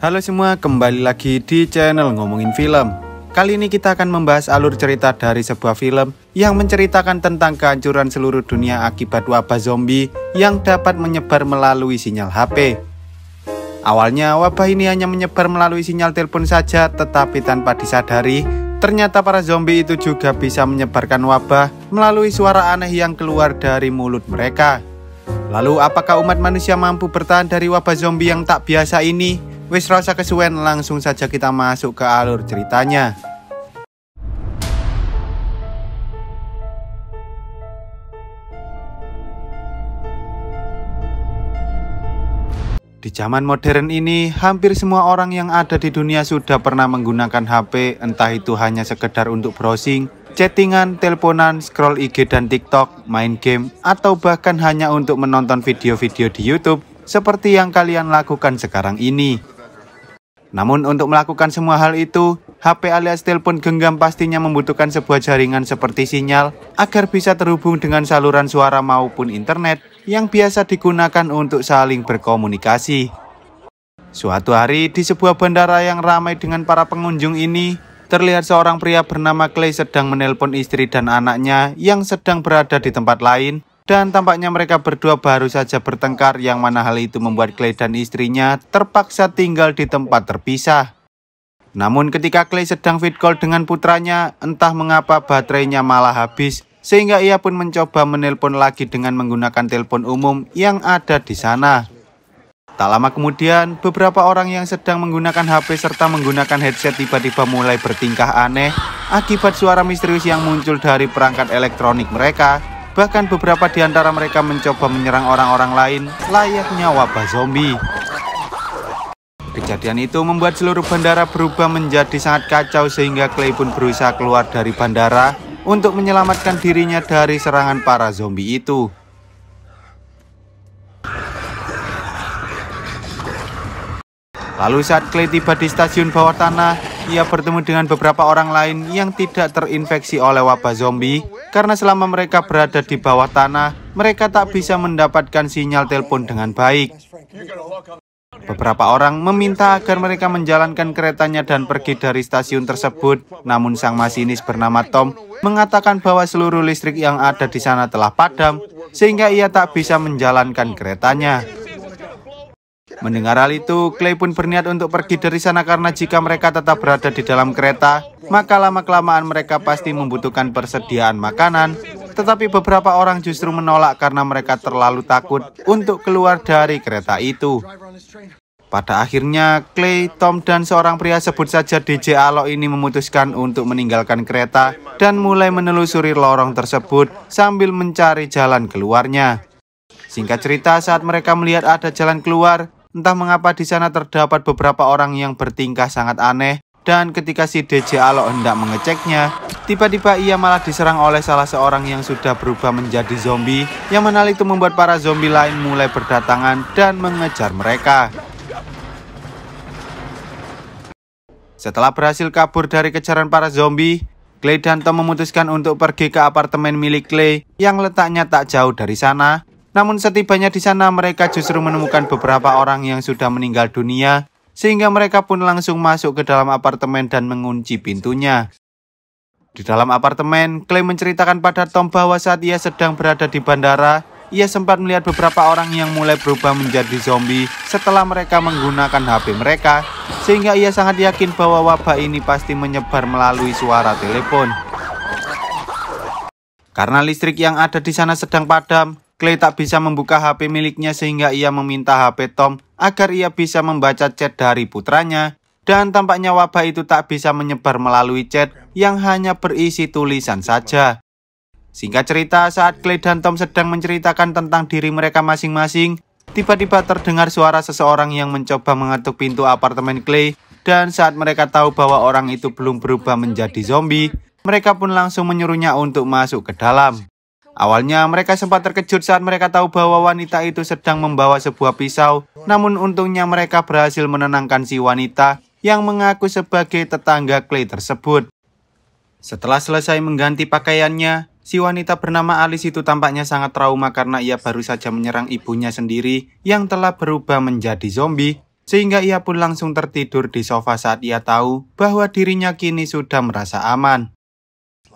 Halo semua, kembali lagi di channel Ngomongin Film. Kali ini kita akan membahas alur cerita dari sebuah film yang menceritakan tentang kehancuran seluruh dunia akibat wabah zombie yang dapat menyebar melalui sinyal HP. Awalnya wabah ini hanya menyebar melalui sinyal telepon saja, tetapi tanpa disadari, ternyata para zombie itu juga bisa menyebarkan wabah melalui suara aneh yang keluar dari mulut mereka. Lalu apakah umat manusia mampu bertahan dari wabah zombie yang tak biasa ini? Wis rasa kesuwen langsung saja kita masuk ke alur ceritanya. Di zaman modern ini, hampir semua orang yang ada di dunia sudah pernah menggunakan HP, entah itu hanya sekedar untuk browsing, chattingan, teleponan, scroll IG dan TikTok, main game, atau bahkan hanya untuk menonton video-video di YouTube seperti yang kalian lakukan sekarang ini. Namun untuk melakukan semua hal itu, HP alias telepon genggam pastinya membutuhkan sebuah jaringan seperti sinyal agar bisa terhubung dengan saluran suara maupun internet yang biasa digunakan untuk saling berkomunikasi. Suatu hari di sebuah bandara yang ramai dengan para pengunjung ini, terlihat seorang pria bernama Clay sedang menelpon istri dan anaknya yang sedang berada di tempat lain dan tampaknya mereka berdua baru saja bertengkar yang mana hal itu membuat Clay dan istrinya terpaksa tinggal di tempat terpisah. Namun ketika Clay sedang fit call dengan putranya, entah mengapa baterainya malah habis sehingga ia pun mencoba menelpon lagi dengan menggunakan telepon umum yang ada di sana. Tak lama kemudian, beberapa orang yang sedang menggunakan HP serta menggunakan headset tiba-tiba mulai bertingkah aneh akibat suara misterius yang muncul dari perangkat elektronik mereka Bahkan beberapa di antara mereka mencoba menyerang orang-orang lain layaknya wabah zombie. Kejadian itu membuat seluruh bandara berubah menjadi sangat kacau sehingga Clay pun berusaha keluar dari bandara untuk menyelamatkan dirinya dari serangan para zombie itu. Lalu saat Clay tiba di stasiun bawah tanah, ia bertemu dengan beberapa orang lain yang tidak terinfeksi oleh wabah zombie karena selama mereka berada di bawah tanah, mereka tak bisa mendapatkan sinyal telepon dengan baik. Beberapa orang meminta agar mereka menjalankan keretanya dan pergi dari stasiun tersebut, namun sang masinis bernama Tom mengatakan bahwa seluruh listrik yang ada di sana telah padam, sehingga ia tak bisa menjalankan keretanya. Mendengar hal itu, Clay pun berniat untuk pergi dari sana karena jika mereka tetap berada di dalam kereta, maka lama-kelamaan mereka pasti membutuhkan persediaan makanan. Tetapi beberapa orang justru menolak karena mereka terlalu takut untuk keluar dari kereta itu. Pada akhirnya, Clay, Tom, dan seorang pria sebut saja DJ Alok ini memutuskan untuk meninggalkan kereta dan mulai menelusuri lorong tersebut sambil mencari jalan keluarnya. Singkat cerita, saat mereka melihat ada jalan keluar, Entah mengapa di sana terdapat beberapa orang yang bertingkah sangat aneh dan ketika si DJ Alok hendak mengeceknya, tiba-tiba ia malah diserang oleh salah seorang yang sudah berubah menjadi zombie, yang mana itu membuat para zombie lain mulai berdatangan dan mengejar mereka. Setelah berhasil kabur dari kejaran para zombie, Clay dan Tom memutuskan untuk pergi ke apartemen milik Clay yang letaknya tak jauh dari sana namun setibanya di sana mereka justru menemukan beberapa orang yang sudah meninggal dunia sehingga mereka pun langsung masuk ke dalam apartemen dan mengunci pintunya. Di dalam apartemen, Clay menceritakan pada Tom bahwa saat ia sedang berada di bandara, ia sempat melihat beberapa orang yang mulai berubah menjadi zombie setelah mereka menggunakan HP mereka, sehingga ia sangat yakin bahwa wabah ini pasti menyebar melalui suara telepon. Karena listrik yang ada di sana sedang padam, Clay tak bisa membuka HP miliknya sehingga ia meminta HP Tom agar ia bisa membaca chat dari putranya. Dan tampaknya wabah itu tak bisa menyebar melalui chat yang hanya berisi tulisan saja. Singkat cerita, saat Clay dan Tom sedang menceritakan tentang diri mereka masing-masing, tiba-tiba terdengar suara seseorang yang mencoba mengetuk pintu apartemen Clay. Dan saat mereka tahu bahwa orang itu belum berubah menjadi zombie, mereka pun langsung menyuruhnya untuk masuk ke dalam. Awalnya mereka sempat terkejut saat mereka tahu bahwa wanita itu sedang membawa sebuah pisau, namun untungnya mereka berhasil menenangkan si wanita yang mengaku sebagai tetangga Clay tersebut. Setelah selesai mengganti pakaiannya, si wanita bernama Alice itu tampaknya sangat trauma karena ia baru saja menyerang ibunya sendiri yang telah berubah menjadi zombie, sehingga ia pun langsung tertidur di sofa saat ia tahu bahwa dirinya kini sudah merasa aman.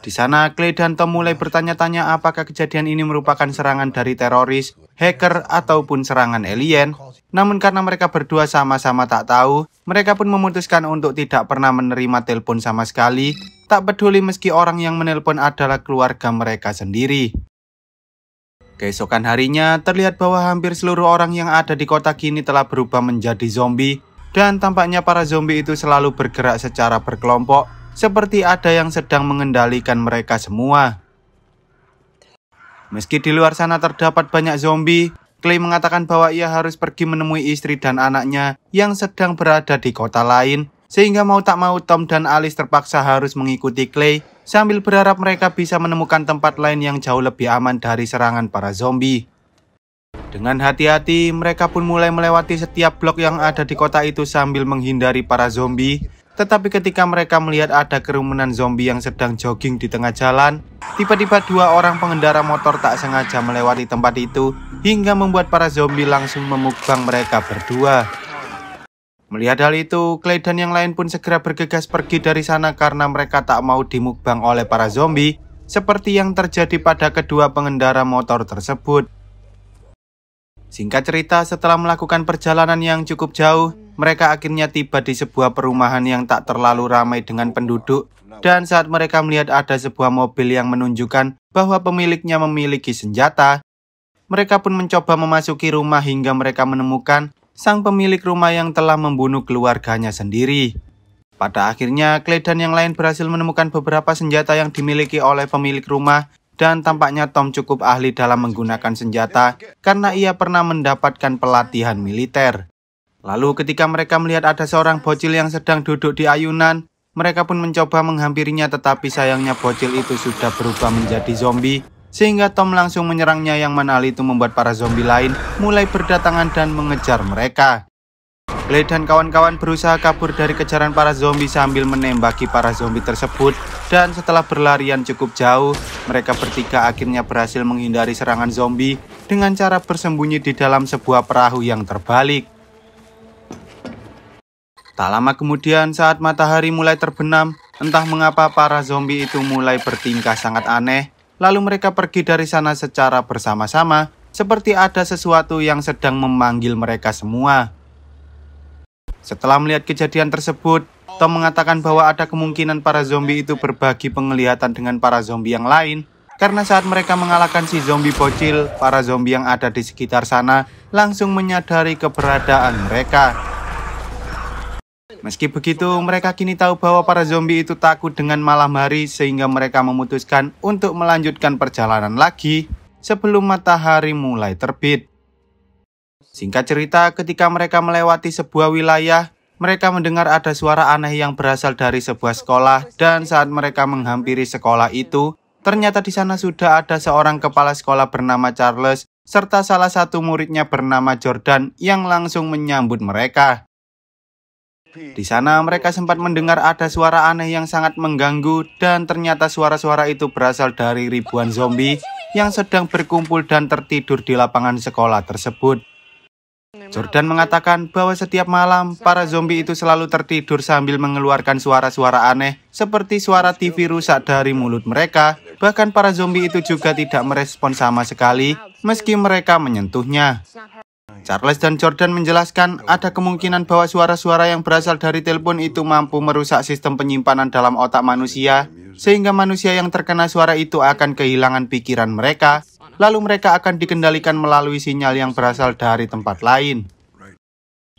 Di sana, Clay dan Tom mulai bertanya-tanya apakah kejadian ini merupakan serangan dari teroris, hacker, ataupun serangan alien. Namun karena mereka berdua sama-sama tak tahu, mereka pun memutuskan untuk tidak pernah menerima telepon sama sekali, tak peduli meski orang yang menelpon adalah keluarga mereka sendiri. Keesokan harinya, terlihat bahwa hampir seluruh orang yang ada di kota kini telah berubah menjadi zombie, dan tampaknya para zombie itu selalu bergerak secara berkelompok seperti ada yang sedang mengendalikan mereka semua. Meski di luar sana terdapat banyak zombie, Clay mengatakan bahwa ia harus pergi menemui istri dan anaknya yang sedang berada di kota lain, sehingga mau tak mau Tom dan Alice terpaksa harus mengikuti Clay sambil berharap mereka bisa menemukan tempat lain yang jauh lebih aman dari serangan para zombie. Dengan hati-hati, mereka pun mulai melewati setiap blok yang ada di kota itu sambil menghindari para zombie tetapi ketika mereka melihat ada kerumunan zombie yang sedang jogging di tengah jalan, tiba-tiba dua orang pengendara motor tak sengaja melewati tempat itu hingga membuat para zombie langsung memukbang mereka berdua. Melihat hal itu, Clay dan yang lain pun segera bergegas pergi dari sana karena mereka tak mau dimukbang oleh para zombie seperti yang terjadi pada kedua pengendara motor tersebut. Singkat cerita, setelah melakukan perjalanan yang cukup jauh, mereka akhirnya tiba di sebuah perumahan yang tak terlalu ramai dengan penduduk. Dan saat mereka melihat ada sebuah mobil yang menunjukkan bahwa pemiliknya memiliki senjata, mereka pun mencoba memasuki rumah hingga mereka menemukan sang pemilik rumah yang telah membunuh keluarganya sendiri. Pada akhirnya, Clay yang lain berhasil menemukan beberapa senjata yang dimiliki oleh pemilik rumah dan tampaknya Tom cukup ahli dalam menggunakan senjata karena ia pernah mendapatkan pelatihan militer. Lalu ketika mereka melihat ada seorang bocil yang sedang duduk di ayunan, mereka pun mencoba menghampirinya tetapi sayangnya bocil itu sudah berubah menjadi zombie sehingga Tom langsung menyerangnya yang mana itu membuat para zombie lain mulai berdatangan dan mengejar mereka. Blade dan kawan-kawan berusaha kabur dari kejaran para zombie sambil menembaki para zombie tersebut dan setelah berlarian cukup jauh, mereka bertiga akhirnya berhasil menghindari serangan zombie dengan cara bersembunyi di dalam sebuah perahu yang terbalik. Tak lama kemudian saat matahari mulai terbenam, entah mengapa para zombie itu mulai bertingkah sangat aneh, lalu mereka pergi dari sana secara bersama-sama, seperti ada sesuatu yang sedang memanggil mereka semua. Setelah melihat kejadian tersebut, Tom mengatakan bahwa ada kemungkinan para zombie itu berbagi penglihatan dengan para zombie yang lain karena saat mereka mengalahkan si zombie bocil, para zombie yang ada di sekitar sana langsung menyadari keberadaan mereka. Meski begitu, mereka kini tahu bahwa para zombie itu takut dengan malam hari sehingga mereka memutuskan untuk melanjutkan perjalanan lagi sebelum matahari mulai terbit. Singkat cerita, ketika mereka melewati sebuah wilayah, mereka mendengar ada suara aneh yang berasal dari sebuah sekolah dan saat mereka menghampiri sekolah itu, ternyata di sana sudah ada seorang kepala sekolah bernama Charles serta salah satu muridnya bernama Jordan yang langsung menyambut mereka. Di sana mereka sempat mendengar ada suara aneh yang sangat mengganggu dan ternyata suara-suara itu berasal dari ribuan zombie yang sedang berkumpul dan tertidur di lapangan sekolah tersebut. Jordan mengatakan bahwa setiap malam, para zombie itu selalu tertidur sambil mengeluarkan suara-suara aneh seperti suara TV rusak dari mulut mereka. Bahkan para zombie itu juga tidak merespon sama sekali meski mereka menyentuhnya. Charles dan Jordan menjelaskan ada kemungkinan bahwa suara-suara yang berasal dari telepon itu mampu merusak sistem penyimpanan dalam otak manusia, sehingga manusia yang terkena suara itu akan kehilangan pikiran mereka lalu mereka akan dikendalikan melalui sinyal yang berasal dari tempat lain.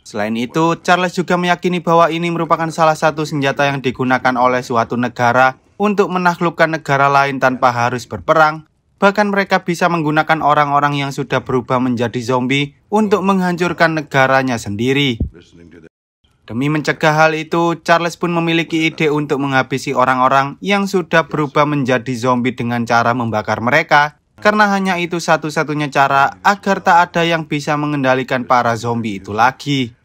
Selain itu, Charles juga meyakini bahwa ini merupakan salah satu senjata yang digunakan oleh suatu negara untuk menaklukkan negara lain tanpa harus berperang. Bahkan mereka bisa menggunakan orang-orang yang sudah berubah menjadi zombie untuk menghancurkan negaranya sendiri. Demi mencegah hal itu, Charles pun memiliki ide untuk menghabisi orang-orang yang sudah berubah menjadi zombie dengan cara membakar mereka karena hanya itu satu-satunya cara agar tak ada yang bisa mengendalikan para zombie itu lagi.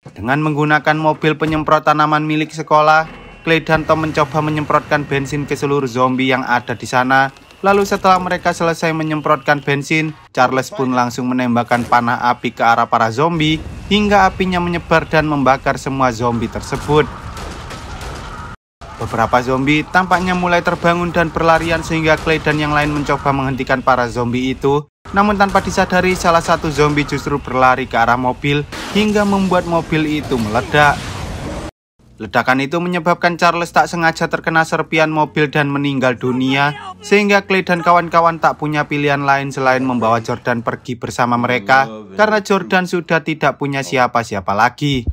Dengan menggunakan mobil penyemprot tanaman milik sekolah, Clay dan Tom mencoba menyemprotkan bensin ke seluruh zombie yang ada di sana. Lalu setelah mereka selesai menyemprotkan bensin, Charles pun langsung menembakkan panah api ke arah para zombie hingga apinya menyebar dan membakar semua zombie tersebut. Beberapa zombie tampaknya mulai terbangun dan berlarian sehingga Clay dan yang lain mencoba menghentikan para zombie itu. Namun tanpa disadari, salah satu zombie justru berlari ke arah mobil hingga membuat mobil itu meledak. Ledakan itu menyebabkan Charles tak sengaja terkena serpian mobil dan meninggal dunia, sehingga Clay dan kawan-kawan tak punya pilihan lain selain membawa Jordan pergi bersama mereka karena Jordan sudah tidak punya siapa-siapa lagi.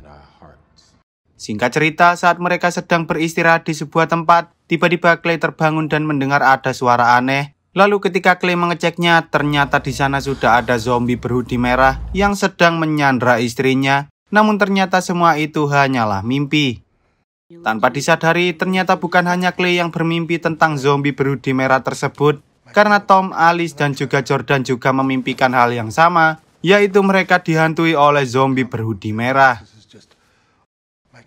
Singkat cerita, saat mereka sedang beristirahat di sebuah tempat, tiba-tiba Clay terbangun dan mendengar ada suara aneh. Lalu ketika Clay mengeceknya, ternyata di sana sudah ada zombie berhudi merah yang sedang menyandra istrinya. Namun ternyata semua itu hanyalah mimpi. Tanpa disadari, ternyata bukan hanya Clay yang bermimpi tentang zombie berhudi merah tersebut, karena Tom, Alice, dan juga Jordan juga memimpikan hal yang sama, yaitu mereka dihantui oleh zombie berhudi merah.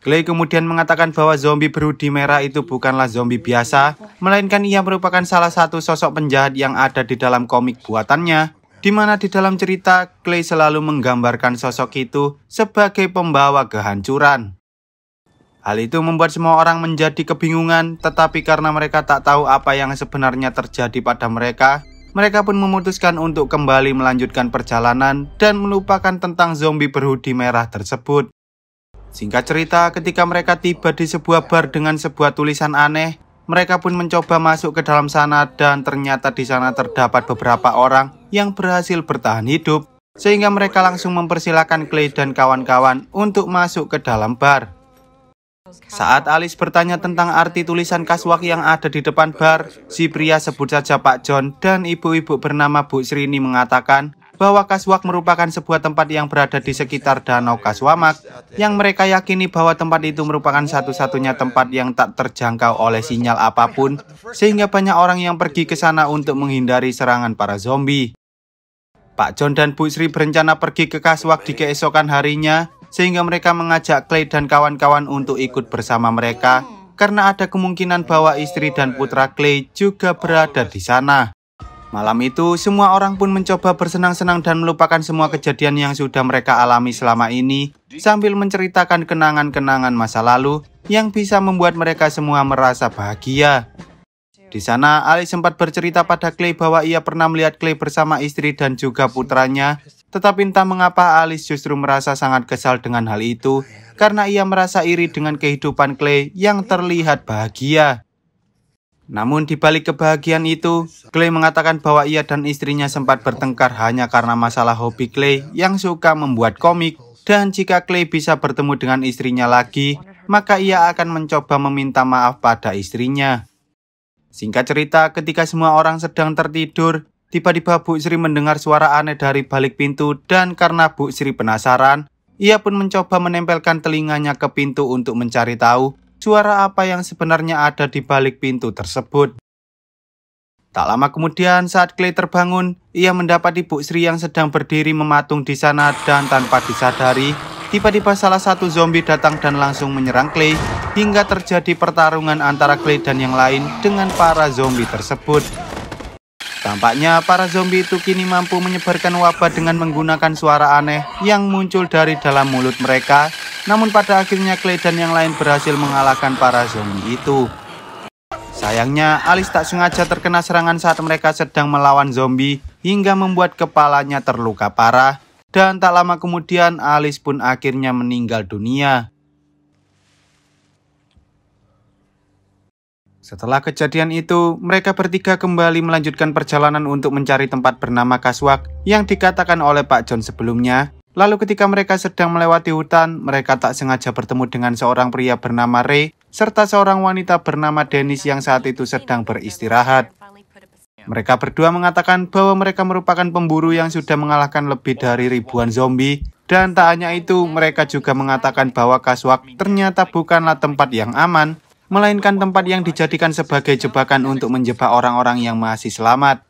Clay kemudian mengatakan bahwa zombie berhudi merah itu bukanlah zombie biasa, melainkan ia merupakan salah satu sosok penjahat yang ada di dalam komik buatannya, di mana di dalam cerita Clay selalu menggambarkan sosok itu sebagai pembawa kehancuran. Hal itu membuat semua orang menjadi kebingungan, tetapi karena mereka tak tahu apa yang sebenarnya terjadi pada mereka, mereka pun memutuskan untuk kembali melanjutkan perjalanan dan melupakan tentang zombie berhudi merah tersebut. Singkat cerita, ketika mereka tiba di sebuah bar dengan sebuah tulisan aneh, mereka pun mencoba masuk ke dalam sana dan ternyata di sana terdapat beberapa orang yang berhasil bertahan hidup. Sehingga mereka langsung mempersilahkan Clay dan kawan-kawan untuk masuk ke dalam bar. Saat Alice bertanya tentang arti tulisan kaswak yang ada di depan bar, si pria sebut saja Pak John dan ibu-ibu bernama Bu Srini mengatakan bahwa Kaswak merupakan sebuah tempat yang berada di sekitar Danau Kaswamak, yang mereka yakini bahwa tempat itu merupakan satu-satunya tempat yang tak terjangkau oleh sinyal apapun, sehingga banyak orang yang pergi ke sana untuk menghindari serangan para zombie. Pak John dan Bu Sri berencana pergi ke Kaswak di keesokan harinya, sehingga mereka mengajak Clay dan kawan-kawan untuk ikut bersama mereka, karena ada kemungkinan bahwa istri dan putra Clay juga berada di sana. Malam itu, semua orang pun mencoba bersenang-senang dan melupakan semua kejadian yang sudah mereka alami selama ini, sambil menceritakan kenangan-kenangan masa lalu yang bisa membuat mereka semua merasa bahagia. Di sana, Ali sempat bercerita pada Clay bahwa ia pernah melihat Clay bersama istri dan juga putranya, tetapi entah mengapa Alice justru merasa sangat kesal dengan hal itu, karena ia merasa iri dengan kehidupan Clay yang terlihat bahagia. Namun di balik kebahagiaan itu, Clay mengatakan bahwa ia dan istrinya sempat bertengkar hanya karena masalah hobi Clay yang suka membuat komik dan jika Clay bisa bertemu dengan istrinya lagi, maka ia akan mencoba meminta maaf pada istrinya. Singkat cerita, ketika semua orang sedang tertidur, tiba-tiba Bu Sri mendengar suara aneh dari balik pintu dan karena Bu Sri penasaran, ia pun mencoba menempelkan telinganya ke pintu untuk mencari tahu suara apa yang sebenarnya ada di balik pintu tersebut. Tak lama kemudian saat Clay terbangun, ia mendapati Bu Sri yang sedang berdiri mematung di sana dan tanpa disadari, tiba-tiba salah satu zombie datang dan langsung menyerang Clay hingga terjadi pertarungan antara Clay dan yang lain dengan para zombie tersebut. Tampaknya para zombie itu kini mampu menyebarkan wabah dengan menggunakan suara aneh yang muncul dari dalam mulut mereka namun pada akhirnya Clay dan yang lain berhasil mengalahkan para zombie itu. Sayangnya, Alice tak sengaja terkena serangan saat mereka sedang melawan zombie hingga membuat kepalanya terluka parah. Dan tak lama kemudian, Alice pun akhirnya meninggal dunia. Setelah kejadian itu, mereka bertiga kembali melanjutkan perjalanan untuk mencari tempat bernama Kaswak yang dikatakan oleh Pak John sebelumnya. Lalu ketika mereka sedang melewati hutan, mereka tak sengaja bertemu dengan seorang pria bernama Ray serta seorang wanita bernama Dennis yang saat itu sedang beristirahat. Mereka berdua mengatakan bahwa mereka merupakan pemburu yang sudah mengalahkan lebih dari ribuan zombie dan tak hanya itu, mereka juga mengatakan bahwa Kaswak ternyata bukanlah tempat yang aman, melainkan tempat yang dijadikan sebagai jebakan untuk menjebak orang-orang yang masih selamat.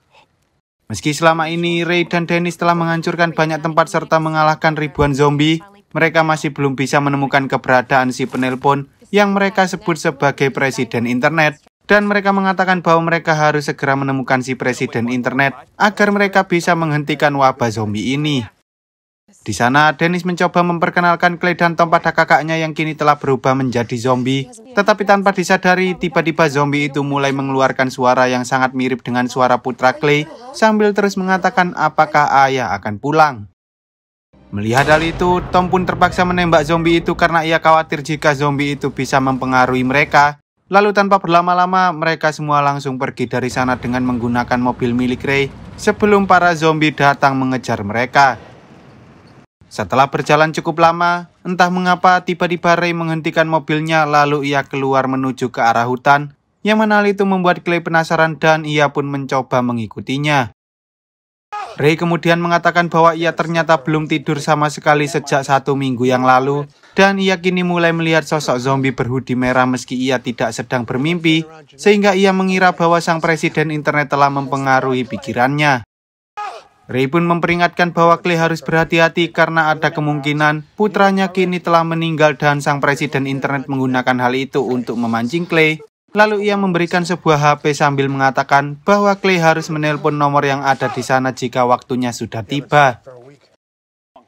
Meski selama ini Ray dan Dennis telah menghancurkan banyak tempat serta mengalahkan ribuan zombie, mereka masih belum bisa menemukan keberadaan si penelpon yang mereka sebut sebagai presiden internet. Dan mereka mengatakan bahwa mereka harus segera menemukan si presiden internet agar mereka bisa menghentikan wabah zombie ini. Di sana, Dennis mencoba memperkenalkan Clay dan Tom pada kakaknya yang kini telah berubah menjadi zombie. Tetapi tanpa disadari, tiba-tiba zombie itu mulai mengeluarkan suara yang sangat mirip dengan suara putra Clay sambil terus mengatakan apakah ayah akan pulang. Melihat hal itu, Tom pun terpaksa menembak zombie itu karena ia khawatir jika zombie itu bisa mempengaruhi mereka. Lalu tanpa berlama-lama, mereka semua langsung pergi dari sana dengan menggunakan mobil milik Ray sebelum para zombie datang mengejar mereka. Setelah berjalan cukup lama, entah mengapa tiba-tiba Ray menghentikan mobilnya lalu ia keluar menuju ke arah hutan, yang mana hal itu membuat Clay penasaran dan ia pun mencoba mengikutinya. Ray kemudian mengatakan bahwa ia ternyata belum tidur sama sekali sejak satu minggu yang lalu, dan ia kini mulai melihat sosok zombie berhudi merah meski ia tidak sedang bermimpi, sehingga ia mengira bahwa sang presiden internet telah mempengaruhi pikirannya. Ray pun memperingatkan bahwa Clay harus berhati-hati karena ada kemungkinan putranya kini telah meninggal dan sang presiden internet menggunakan hal itu untuk memancing Clay. Lalu ia memberikan sebuah HP sambil mengatakan bahwa Clay harus menelpon nomor yang ada di sana jika waktunya sudah tiba.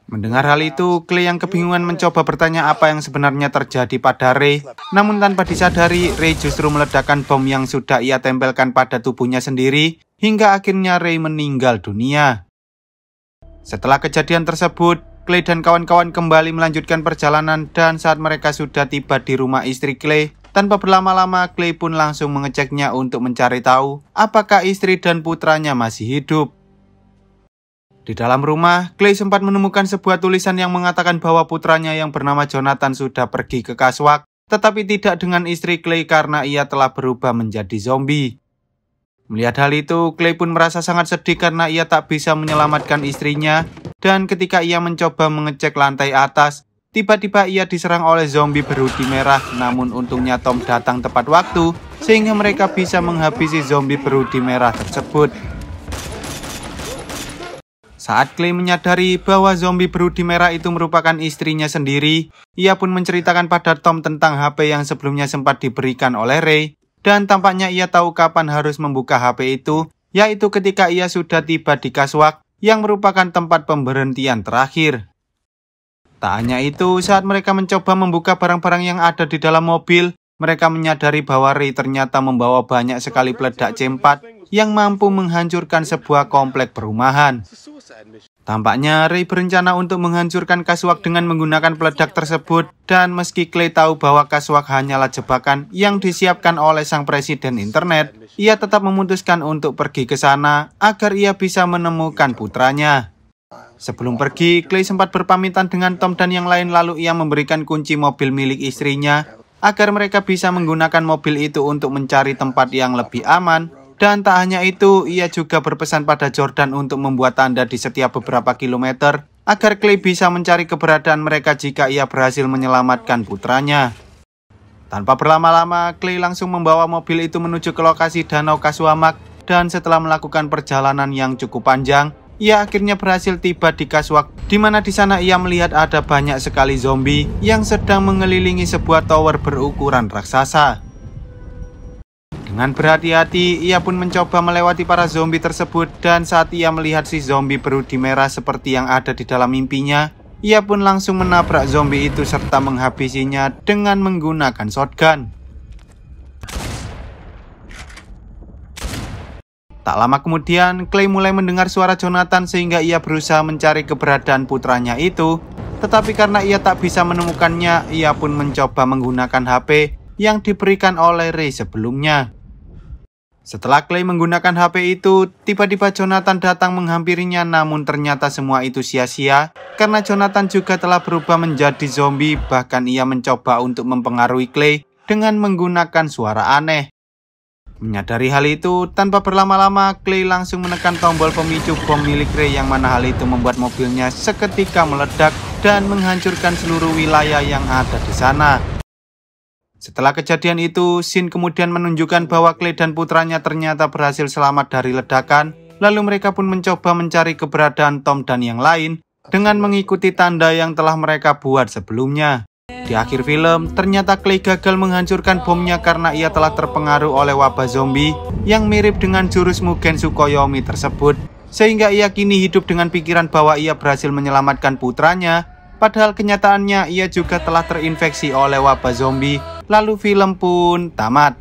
Mendengar hal itu, Clay yang kebingungan mencoba bertanya apa yang sebenarnya terjadi pada Ray. Namun tanpa disadari, Ray justru meledakkan bom yang sudah ia tempelkan pada tubuhnya sendiri hingga akhirnya Ray meninggal dunia. Setelah kejadian tersebut, Clay dan kawan-kawan kembali melanjutkan perjalanan dan saat mereka sudah tiba di rumah istri Clay, tanpa berlama-lama Clay pun langsung mengeceknya untuk mencari tahu apakah istri dan putranya masih hidup. Di dalam rumah, Clay sempat menemukan sebuah tulisan yang mengatakan bahwa putranya yang bernama Jonathan sudah pergi ke Kaswak, tetapi tidak dengan istri Clay karena ia telah berubah menjadi zombie. Melihat hal itu, Clay pun merasa sangat sedih karena ia tak bisa menyelamatkan istrinya dan ketika ia mencoba mengecek lantai atas, tiba-tiba ia diserang oleh zombie berhuti merah namun untungnya Tom datang tepat waktu sehingga mereka bisa menghabisi zombie berhuti merah tersebut. Saat Clay menyadari bahwa zombie berhuti merah itu merupakan istrinya sendiri, ia pun menceritakan pada Tom tentang HP yang sebelumnya sempat diberikan oleh Ray dan tampaknya ia tahu kapan harus membuka HP itu, yaitu ketika ia sudah tiba di Kaswak yang merupakan tempat pemberhentian terakhir. Tak hanya itu, saat mereka mencoba membuka barang-barang yang ada di dalam mobil, mereka menyadari bahwa Ray ternyata membawa banyak sekali peledak C4 yang mampu menghancurkan sebuah komplek perumahan. Tampaknya Ray berencana untuk menghancurkan Kaswak dengan menggunakan peledak tersebut dan meski Clay tahu bahwa Kaswak hanyalah jebakan yang disiapkan oleh sang presiden internet, ia tetap memutuskan untuk pergi ke sana agar ia bisa menemukan putranya. Sebelum pergi, Clay sempat berpamitan dengan Tom dan yang lain lalu ia memberikan kunci mobil milik istrinya agar mereka bisa menggunakan mobil itu untuk mencari tempat yang lebih aman. Dan tak hanya itu, ia juga berpesan pada Jordan untuk membuat tanda di setiap beberapa kilometer agar Clay bisa mencari keberadaan mereka jika ia berhasil menyelamatkan putranya. Tanpa berlama-lama, Clay langsung membawa mobil itu menuju ke lokasi Danau Kasuamak dan setelah melakukan perjalanan yang cukup panjang, ia akhirnya berhasil tiba di Kaswak, di mana di sana ia melihat ada banyak sekali zombie yang sedang mengelilingi sebuah tower berukuran raksasa. Dengan berhati-hati, ia pun mencoba melewati para zombie tersebut dan saat ia melihat si zombie berudi merah seperti yang ada di dalam mimpinya, ia pun langsung menabrak zombie itu serta menghabisinya dengan menggunakan shotgun. Tak lama kemudian, Clay mulai mendengar suara Jonathan sehingga ia berusaha mencari keberadaan putranya itu. Tetapi karena ia tak bisa menemukannya, ia pun mencoba menggunakan HP yang diberikan oleh Ray sebelumnya. Setelah Clay menggunakan HP itu, tiba-tiba Jonathan datang menghampirinya namun ternyata semua itu sia-sia karena Jonathan juga telah berubah menjadi zombie bahkan ia mencoba untuk mempengaruhi Clay dengan menggunakan suara aneh. Menyadari hal itu, tanpa berlama-lama, Clay langsung menekan tombol pemicu bom milik Ray yang mana hal itu membuat mobilnya seketika meledak dan menghancurkan seluruh wilayah yang ada di sana. Setelah kejadian itu, Shin kemudian menunjukkan bahwa Clay dan putranya ternyata berhasil selamat dari ledakan, lalu mereka pun mencoba mencari keberadaan Tom dan yang lain dengan mengikuti tanda yang telah mereka buat sebelumnya. Di akhir film, ternyata Clay gagal menghancurkan bomnya karena ia telah terpengaruh oleh wabah zombie yang mirip dengan jurus Mugen Tsukuyomi tersebut. Sehingga ia kini hidup dengan pikiran bahwa ia berhasil menyelamatkan putranya, padahal kenyataannya ia juga telah terinfeksi oleh wabah zombie, lalu film pun tamat.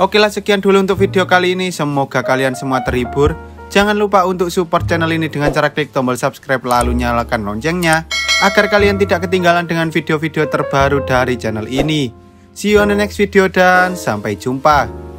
Oke lah sekian dulu untuk video kali ini, semoga kalian semua terhibur. Jangan lupa untuk support channel ini dengan cara klik tombol subscribe lalu nyalakan loncengnya agar kalian tidak ketinggalan dengan video-video terbaru dari channel ini. See you on the next video dan sampai jumpa.